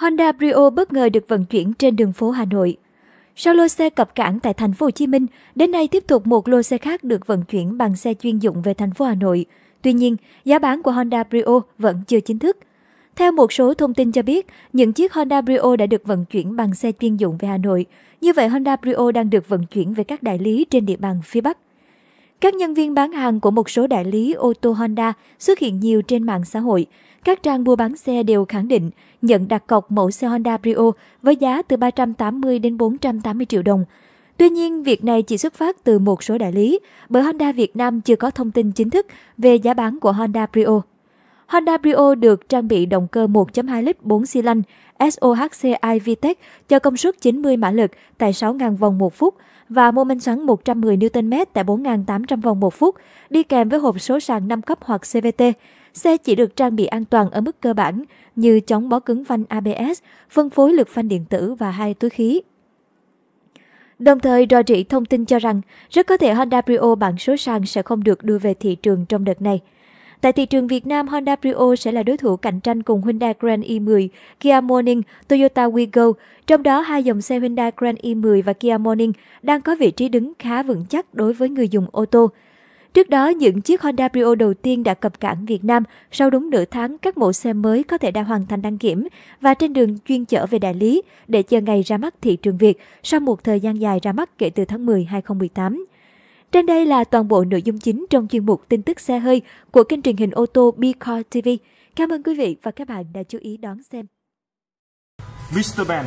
Honda Brio bất ngờ được vận chuyển trên đường phố Hà Nội. Sau lô xe cập cảng tại thành phố Hồ Chí Minh, đến nay tiếp tục một lô xe khác được vận chuyển bằng xe chuyên dụng về thành phố Hà Nội. Tuy nhiên, giá bán của Honda Brio vẫn chưa chính thức. Theo một số thông tin cho biết, những chiếc Honda Brio đã được vận chuyển bằng xe chuyên dụng về Hà Nội. Như vậy, Honda Brio đang được vận chuyển về các đại lý trên địa bàn phía Bắc. Các nhân viên bán hàng của một số đại lý ô tô Honda xuất hiện nhiều trên mạng xã hội. Các trang mua bán xe đều khẳng định nhận đặt cọc mẫu xe Honda Brio với giá từ 380 đến 480 triệu đồng. Tuy nhiên, việc này chỉ xuất phát từ một số đại lý, bởi Honda Việt Nam chưa có thông tin chính thức về giá bán của Honda Brio. Honda Brio được trang bị động cơ 1.2 lít 4 xi lanh SOHCI VTEC cho công suất 90 mã lực tại 6.000 vòng một phút và mô men xoắn 110 Nm tại 4.800 vòng một phút, đi kèm với hộp số sàn 5 cấp hoặc CVT. Xe chỉ được trang bị an toàn ở mức cơ bản như chống bó cứng phanh ABS, phân phối lực phanh điện tử và hai túi khí. Đồng thời, Rodri thông tin cho rằng rất có thể Honda Brio bản số sàn sẽ không được đưa về thị trường trong đợt này. Tại thị trường Việt Nam, Honda Brio sẽ là đối thủ cạnh tranh cùng Hyundai Grand i10, Kia Morning, Toyota Wigo. Trong đó, hai dòng xe Hyundai Grand i10 và Kia Morning đang có vị trí đứng khá vững chắc đối với người dùng ô tô. Trước đó, những chiếc Honda Brio đầu tiên đã cập cảng Việt Nam. Sau đúng nửa tháng, các mẫu xe mới có thể đã hoàn thành đăng kiểm và trên đường chuyên chở về đại lý để chờ ngày ra mắt thị trường Việt sau một thời gian dài ra mắt kể từ tháng 10 2018. Trên đây là toàn bộ nội dung chính trong chuyên mục tin tức xe hơi của kênh truyền hình ô tô Bicar TV. Cảm ơn quý vị và các bạn đã chú ý đón xem. Mr. Ben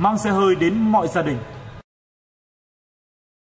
mang xe hơi đến mọi gia đình.